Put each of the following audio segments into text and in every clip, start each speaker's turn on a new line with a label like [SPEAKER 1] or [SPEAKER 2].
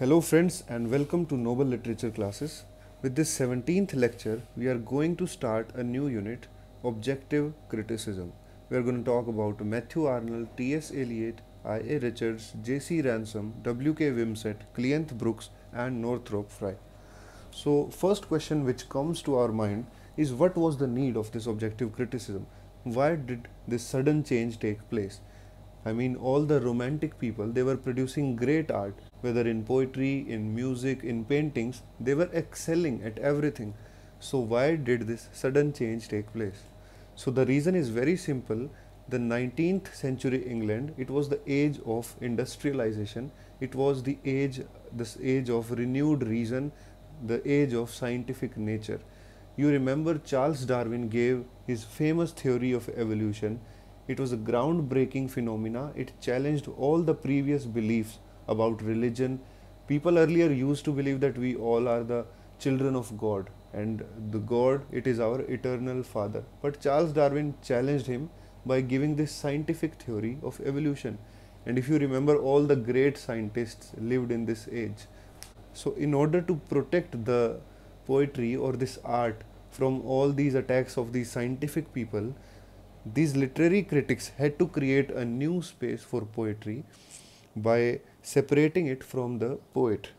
[SPEAKER 1] Hello friends and welcome to Noble Literature classes. With this 17th lecture, we are going to start a new unit, Objective Criticism. We are going to talk about Matthew Arnold, T.S. Eliot, I.A. Richards, J.C. Ransom, W.K. Wimsett, Cleanth Brooks and Northrop Frye. So first question which comes to our mind is what was the need of this objective criticism? Why did this sudden change take place? I mean, all the romantic people, they were producing great art, whether in poetry, in music, in paintings, they were excelling at everything. So, why did this sudden change take place? So, the reason is very simple. The 19th century England, it was the age of industrialization, it was the age, this age of renewed reason, the age of scientific nature. You remember Charles Darwin gave his famous theory of evolution it was a groundbreaking phenomena. It challenged all the previous beliefs about religion. People earlier used to believe that we all are the children of God and the God, it is our eternal father. But Charles Darwin challenged him by giving this scientific theory of evolution. And if you remember, all the great scientists lived in this age. So, in order to protect the poetry or this art from all these attacks of these scientific people, these literary critics had to create a new space for poetry by separating it from the poet.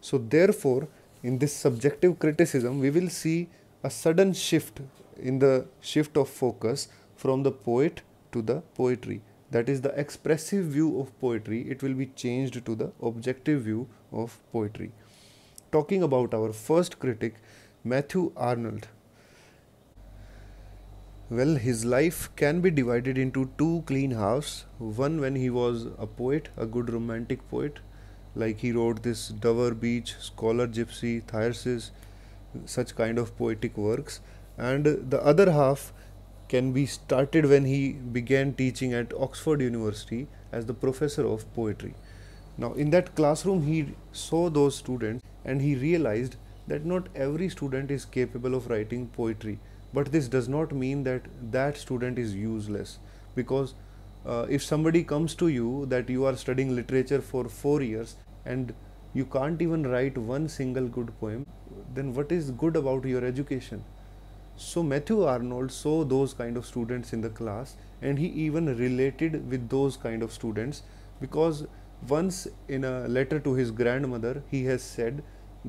[SPEAKER 1] So, therefore, in this subjective criticism, we will see a sudden shift in the shift of focus from the poet to the poetry. That is the expressive view of poetry, it will be changed to the objective view of poetry. Talking about our first critic, Matthew Arnold, well, his life can be divided into two clean halves. One when he was a poet, a good romantic poet, like he wrote this Dover Beach, Scholar Gypsy, Thyrsis, such kind of poetic works. And the other half can be started when he began teaching at Oxford University as the professor of poetry. Now, in that classroom, he saw those students and he realized that not every student is capable of writing poetry but this does not mean that that student is useless because uh, if somebody comes to you that you are studying literature for 4 years and you can't even write one single good poem then what is good about your education so matthew arnold saw those kind of students in the class and he even related with those kind of students because once in a letter to his grandmother he has said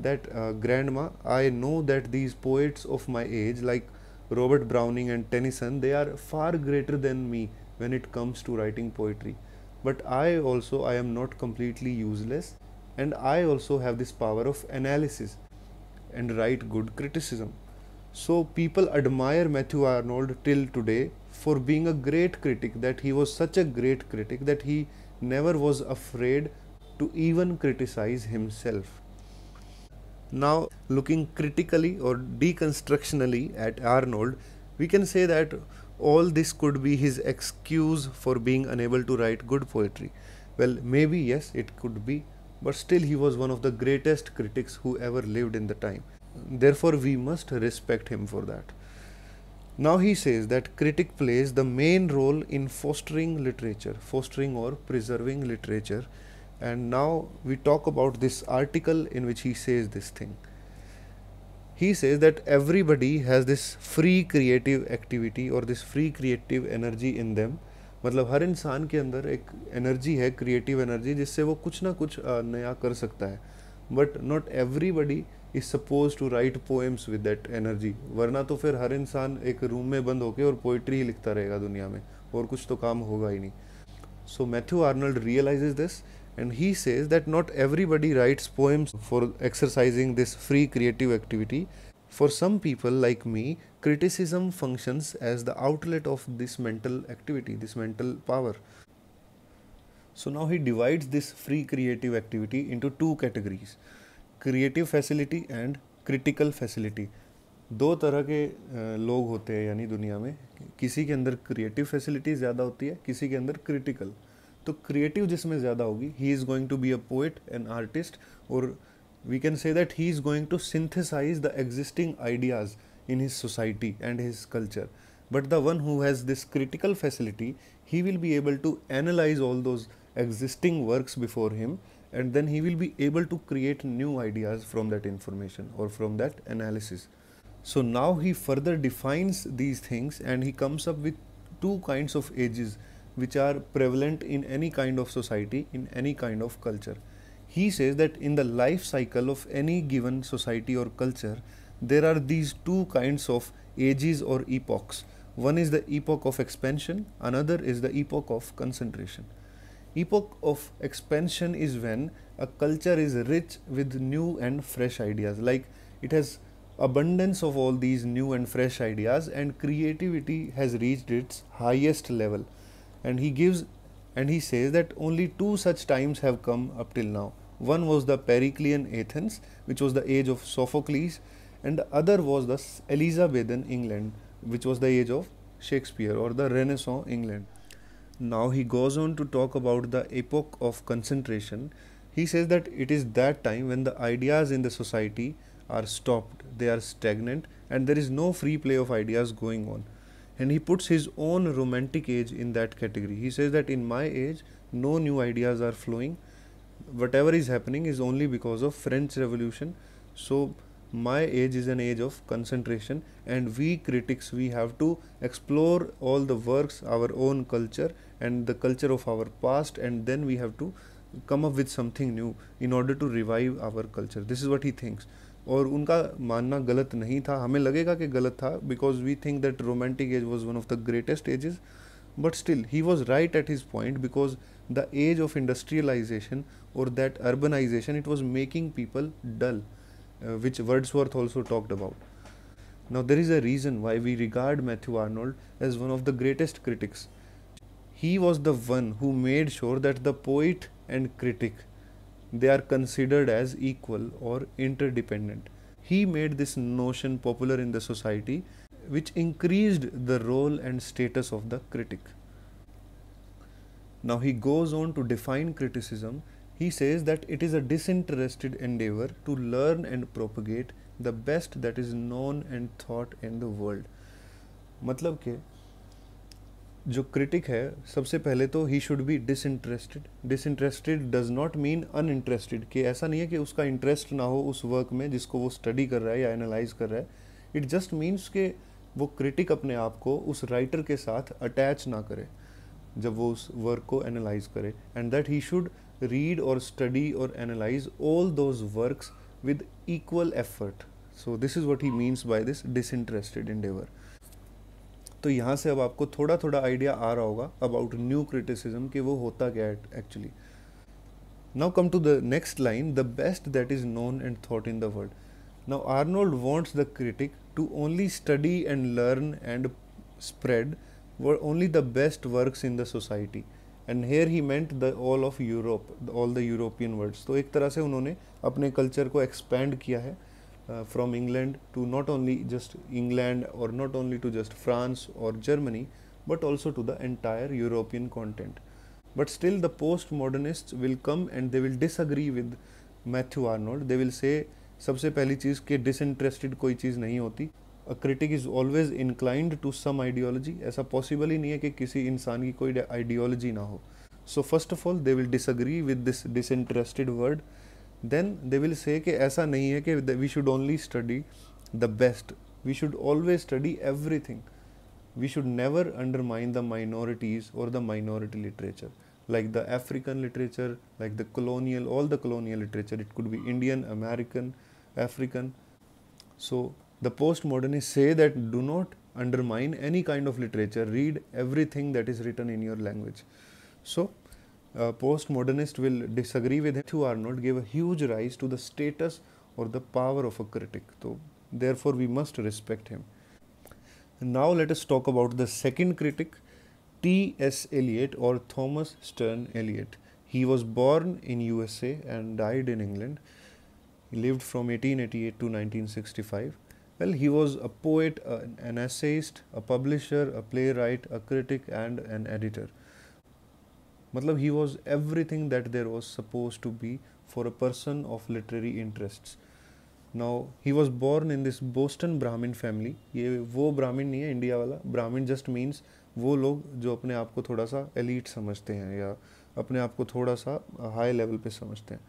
[SPEAKER 1] that uh, grandma i know that these poets of my age like Robert Browning and Tennyson, they are far greater than me when it comes to writing poetry. But I also, I am not completely useless and I also have this power of analysis and write good criticism. So people admire Matthew Arnold till today for being a great critic, that he was such a great critic that he never was afraid to even criticize himself. Now, looking critically or deconstructionally at Arnold, we can say that all this could be his excuse for being unable to write good poetry. Well, maybe yes, it could be, but still he was one of the greatest critics who ever lived in the time. Therefore, we must respect him for that. Now he says that critic plays the main role in fostering literature, fostering or preserving literature And now we talk about this article in which he says this thing. He says that everybody has this free creative activity or this free creative energy in them. मतलब हर इंसान के अंदर एक energy है creative energy जिससे वो कुछ ना कुछ नया कर सकता है but not everybody is suppose to write poems with that energy वरना तो फिर हर इंसान एक रूम में बंद होकर और पोइट्री ही लिखता रहेगा दुनिया में और कुछ तो काम होगा ही नहीं so Matthew Arnold realises this and he says that not everybody writes poems for exercising this free creative activity. For some people like me, criticism functions as the outlet of this mental activity, this mental power. So now he divides this free creative activity into two categories creative facility and critical facility. दो तरह के लोग होते हैं यानी दुनिया में किसी के अंदर क्रिएटिव फैसिलिटी ज़्यादा होती है किसी के अंदर क्रिटिकल तो क्रिएटिव जिसमें ज़्यादा होगी he is going to be a poet an artist और we can say that he is going to synthesize the existing ideas in his society and his culture but the one who has this critical facility he will be able to analyze all those existing works before him and then he will be able to create new ideas from that information और from that analysis so now he further defines these things and he comes up with two kind of ages which are prevalent in any kind of society, in any kind of culture. He says that in the life cycle of any given society or culture, there are these two kinds of ages or epochs. One is the epoch of expansion, another is the epoch of concentration. Epoch of expansion is when a culture is rich with new and fresh ideas, like it has abundance of all these new and fresh ideas and creativity has reached its highest level and he gives and he says that only two such times have come up till now. One was the Periclean Athens, which was the age of Sophocles, and the other was the Elizabethan England, which was the age of Shakespeare or the Renaissance England. Now he goes on to talk about the epoch of concentration. He says that it is that time when the ideas in the society are stopped, they are stagnant, and there is no free play of ideas going on and he puts his own romantic age in that category he says that in my age no new ideas are flowing whatever is happening is only because of french revolution so my age is an age of concentration and we critics we have to explore all the works our own culture and the culture of our past and then we have to come up with something new in order to revive our culture this is what he thinks और उनका मानना गलत नहीं था हमें लगेगा कि गलत था because we think that romantic age was one of the greatest ages but still he was right at his point because the age of industrialisation और that urbanisation it was making people dull which Wordsworth also talked about now there is a reason why we regard Matthew Arnold as one of the greatest critics he was the one who made sure that the poet and critic they are considered as equal or interdependent. He made this notion popular in the society, which increased the role and status of the critic. Now he goes on to define criticism. He says that it is a disinterested endeavor to learn and propagate the best that is known and thought in the world. मतलब के जो critic है सबसे पहले तो he should be disinterested disinterested does not mean uninterested कि ऐसा नहीं है कि उसका इंटरेस्ट ना हो उस वर्क में जिसको वो स्टडी कर रहा है या एनालाइज कर रहा है इट जस्ट मीन्स के वो क्रिटिक अपने आप को उस राइटर के साथ अटैच ना करे जब वो उस वर्क को एनालाइज करे and that he should read और स्टडी और analyse all those works with equal effort so this is what he means by this disinterested endeavour तो यहाँ से अब आपको थोड़ा थोड़ा आइडिया आ रहा होगा अबाउट न्यू क्रिटिसिज्म कि वो होता क्या है actually now come to the next line the best that is known and thought in the world now Arnold wants the critic to only study and learn and spread where only the best work in the society and here he meant the all of Europe all the European world तो एक तरह से उन्होंने अपने culture को expand किया है uh, from England to not only just England or not only to just France or Germany, but also to the entire European content. But still, the postmodernists will come and they will disagree with Matthew Arnold. They will say, सबसे पहली चीज़ कि disinterested कोई चीज़ नहीं होती A critic is always inclined to some ideology. ऐसा possible ही नहीं है कि किसी इंसान की कोई आइडियोलॉजी ना हो first of all, they will disagree with this disinterested word then they will say कि ऐसा नहीं है कि we should only study the best we should always study everything we should never undermine the minorities or the minority literature like the african literature like the colonial all the colonial literature it could be indian american african so the postmodernists say that do not undermine any kind of literature read everything that is written in your language so uh, postmodernist will disagree with him. Matthew Arnold gave a huge rise to the status or the power of a critic. So, therefore, we must respect him. Now, let us talk about the second critic, T.S. Eliot or Thomas Stern Eliot. He was born in USA and died in England. He lived from 1888 to 1965. Well, he was a poet, an essayist, a publisher, a playwright, a critic, and an editor. मतलब he was everything that there was suppose to be for a person of literary interest now he was born in this Boston Brahmin family ये वो ब्राह्मीण नहीं है India वाला Brahmin just means वो लोग जो अपने आप को थोड़ा सा एलीट समझते हैं या अपने आप को थोड़ा सा हाई लेवल पे समझते हैं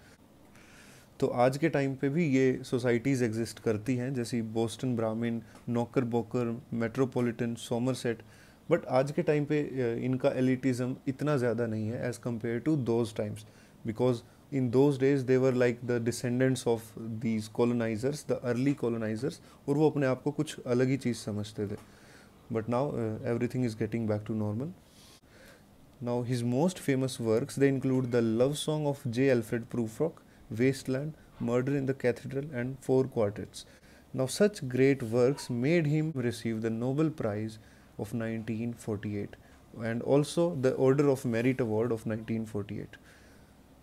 [SPEAKER 1] तो आज के टाइम पे भी ये सोसाइटीज़ एग्जिस्ट करती हैं जैसे बोस्टन ब्राह्मीण नौकर बोकर मेट्रोपोलिटन सोमरसेट सेट बट आज के टाइम पे uh, इनका एलिटिज्म इतना ज़्यादा नहीं है as compare to those times because in those days they were like the descendants of these colonisers the early colonisers और वो अपने आप को कुछ अलग ही चीज़ समझते थे but now everything is getting back to normal now his most famous works they include the love song of J Alfred Prufrock land murder in the cathedral and four quarters now such great works made him receive the Nobel prize of 1948 and also the Order of Merit Award of 1948.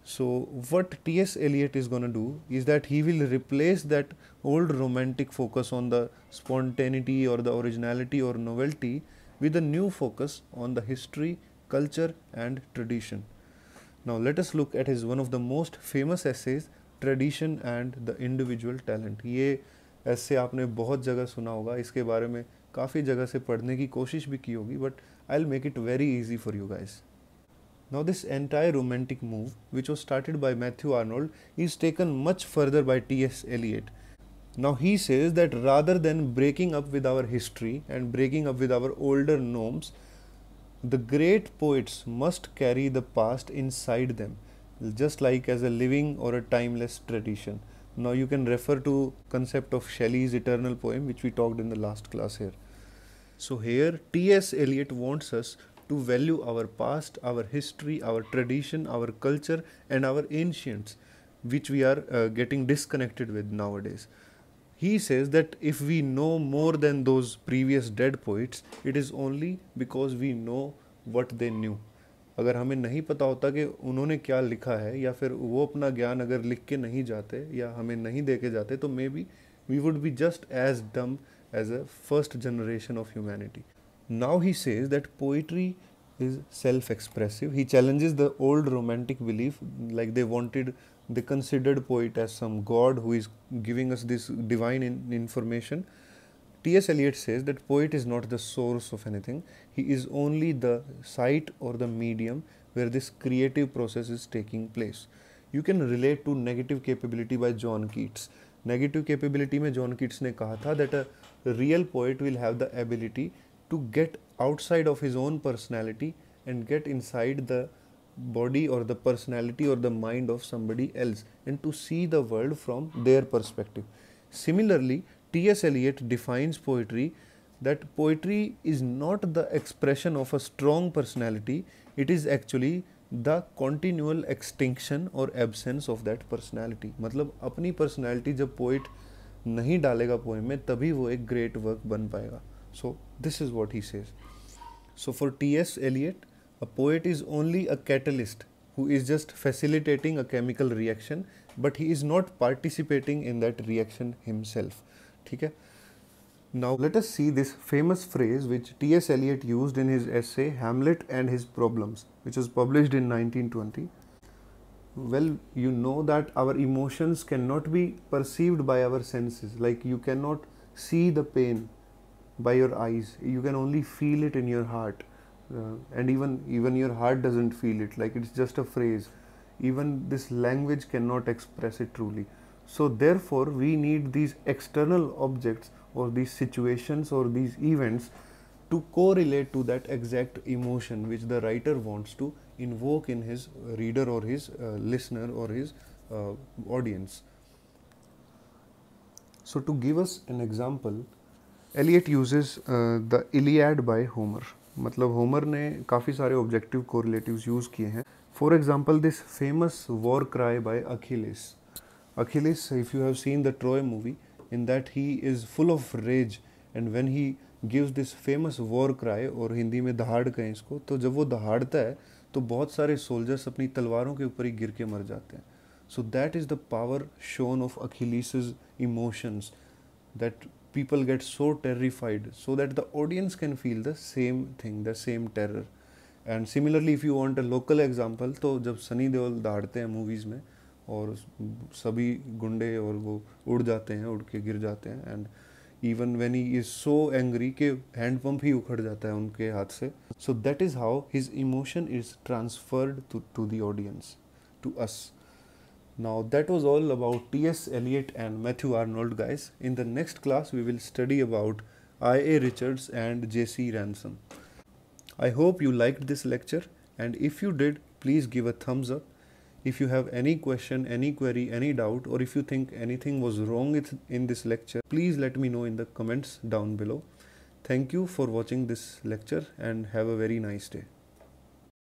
[SPEAKER 1] So, what T.S. Eliot is going to do is that he will replace that old romantic focus on the spontaneity or the originality or novelty with a new focus on the history, culture, and tradition. Now, let us look at his one of the most famous essays, Tradition and the Individual Talent. ये ऐसे आपने बहुत जगह सुना होगा इसके बारे में काफ़ी जगह से पढ़ने की कोशिश भी की होगी but I will make it very easy for you guys now this entire romantic move which was started by Matthew Arnold is taken much further by T S Eliot now he says that rather than breaking up with our history and breaking up with our older norms the great poets must carry the past inside them just like as a living और a timeless tradition Now you can refer to concept of Shelley's eternal poem which we talked in the last class here. So here T.S. Eliot wants us to value our past, our history, our tradition, our culture and our ancients which we are uh, getting disconnected with nowadays. He says that if we know more than those previous dead poets, it is only because we know what they knew. अगर हमें नहीं पता होता कि उन्होंने क्या लिखा है या फिर वो अपना ज्ञान अगर लिख के नहीं जाते या हमें नहीं दे के जाते तो maybe we would be just as dumb as a first generation of humanity now he says that poetry is self expressive he challenges the old romantic belief like they wanted the considered poet as some god who is giving us this divine in information T.S. Eliot says that poet is not the source of anything, he is only the site or the medium where this creative process is taking place. You can relate to negative capability by John Keats. Negative capability में John Keats ने कहा था that a real poet will have the ability to get outside of his own personality and get inside the body or the personality or the mind of somebody else and to see the world from their perspective. Similarly, T.S. Eliot defines poetry that poetry is not the expression of a strong personality, it is actually the continual extinction or absence of that personality. मतलब अपनी personality जब poet नहीं डालेगा poem में तभी वो एक great work बन पाएगा. So this is what he says. So for T.S. Eliot, a poet is only a catalyst who is just facilitating a chemical reaction, but he is not participating in that reaction himself. Now let us see this famous phrase which T.S. Eliot used in his essay Hamlet and His Problems, which was published in 1920. Well, you know that our emotions cannot be perceived by our senses, like you cannot see the pain by your eyes, you can only feel it in your heart. Uh, and even even your heart doesn't feel it like it's just a phrase even this language cannot express it truly so therefore, we need these external objects or these situations or these events to correlate to that exact emotion which the writer wants to invoke in his reader or his uh, listener or his uh, audience. So to give us an example, Eliot uses uh, the Iliad by Homer. मतलब Homer ने काफ़ी सारे objective correlatives use किए हैं for example this famous war cry by Achilles Achilles, if you have seen the Troy movie, in that he is full of rage and when he gives this famous war cry और हिंदी में दहाड़ कहें इसको तो जब वो दहाड़ता है तो बहुत सारे सोल्जर्स अपनी तलवारों के ऊपर ही गिर के मर जाते हैं so that is the power shown of Achilles emotions that people get so terrified so that the audience can feel the same thing the same terror and similarly if you want a local example तो जब सनी देओल दहाड़ते हैं movies में और सभी गुंडे और वो उड़ जाते हैं उड़ के गिर जाते हैं and even when he is so angry के हैंडपम्प ही उखड़ जाता है उनके हाथ से so that is how his emotion is transferred to the audience to us now that was all about T S Eliot and Matthew R Arnold guys in the next class we will study about I A Richards and J C Ransom I hope you like this lecture and if you did please give a thumbs up If you have any question, any query, any doubt, or if you think anything was wrong in this lecture, please let me know in the comments down below. Thank you for watching this lecture and have a very nice day.